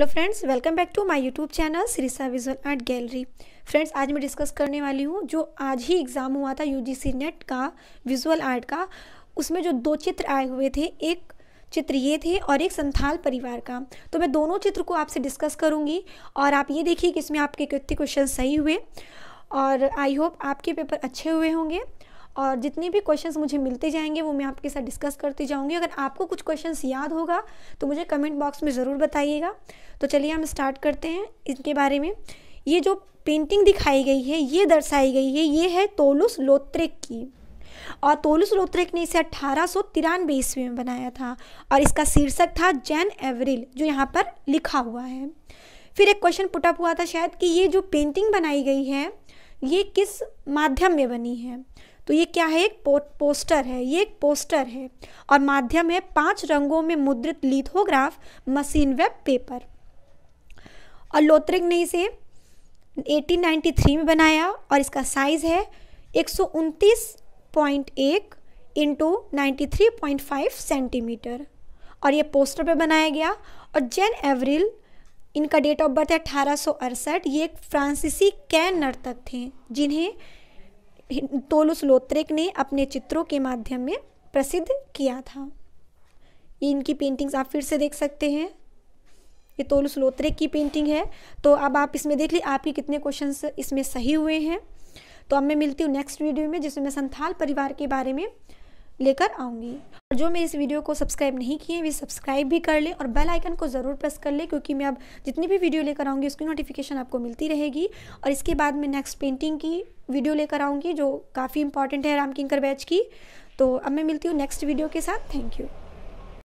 hello friends welcome back to my YouTube channel Sirisa visual art gallery friends आज मैं discuss करने वाली हूँ जो आज ही एग्ज़ाम हुआ था यूजीसी नेट का विजुअल आर्ट का उसमें जो दो चित्र आए हुए थे एक चित्र ये थे और एक संथाल परिवार का तो मैं दोनों चित्र को आपसे डिस्कस करूँगी और आप ये देखिए कि इसमें आपके कितने क्वेश्चन सही हुए और आई होप आपके पेपर अच्छे हुए होंगे और जितने भी क्वेश्चंस मुझे मिलते जाएंगे वो मैं आपके साथ डिस्कस करती जाऊँगी अगर आपको कुछ क्वेश्चंस याद होगा तो मुझे कमेंट बॉक्स में ज़रूर बताइएगा तो चलिए हम स्टार्ट करते हैं इनके बारे में ये जो पेंटिंग दिखाई गई है ये दर्शाई गई है ये है तोलुस लोत्रेक की और तोलुस लोत्रेक ने इसे अट्ठारह सौ तिरानवे ईस्वी में बनाया था और इसका शीर्षक था जैन एवरिल जो यहाँ पर लिखा हुआ है फिर एक क्वेश्चन पुटअप हुआ था शायद कि ये जो पेंटिंग बनाई गई है ये किस माध्यम में बनी है तो ये क्या है एक पोस्टर है ये एक पोस्टर है और माध्यम है पांच रंगों में मुद्रित लिथोग्राफ मशीन वेब पेपर और लोत्रिक ने इसे 1893 में बनाया और इसका साइज़ है एक सौ उनतीस पॉइंट एक into three point five centimetre और ये पोस्टर पे बनाया गया और जेन एवरिल इनका डेट ऑफ बर्थ है अठारह ये एक फ्रांसीसी कैन नर्तक थे जिन्हें तोलुस लोत्रेक ने अपने चित्रों के माध्यम में प्रसिद्ध किया था ये इनकी पेंटिंग्स आप फिर से देख सकते हैं ये तोलुस लोत्रेक की पेंटिंग है तो अब आप इसमें देख ली आपके कितने क्वेश्चन इसमें सही हुए हैं तो अब मैं मिलती हूँ नेक्स्ट वीडियो में जिसमें मैं संथाल परिवार के बारे में लेकर आऊँगी और जो मेरे इस वीडियो को सब्सक्राइब नहीं किए वे सब्सक्राइब भी कर लें और बेल आइकन को ज़रूर प्रेस कर लें क्योंकि मैं अब जितनी भी वीडियो लेकर आऊँगी उसकी नोटिफिकेशन आपको मिलती रहेगी और इसके बाद मैं नेक्स्ट पेंटिंग की वीडियो लेकर आऊँगी जो काफ़ी इंपॉर्टेंट है राम किंकर बैच की तो अब मैं मिलती हूँ नेक्स्ट वीडियो के साथ थैंक यू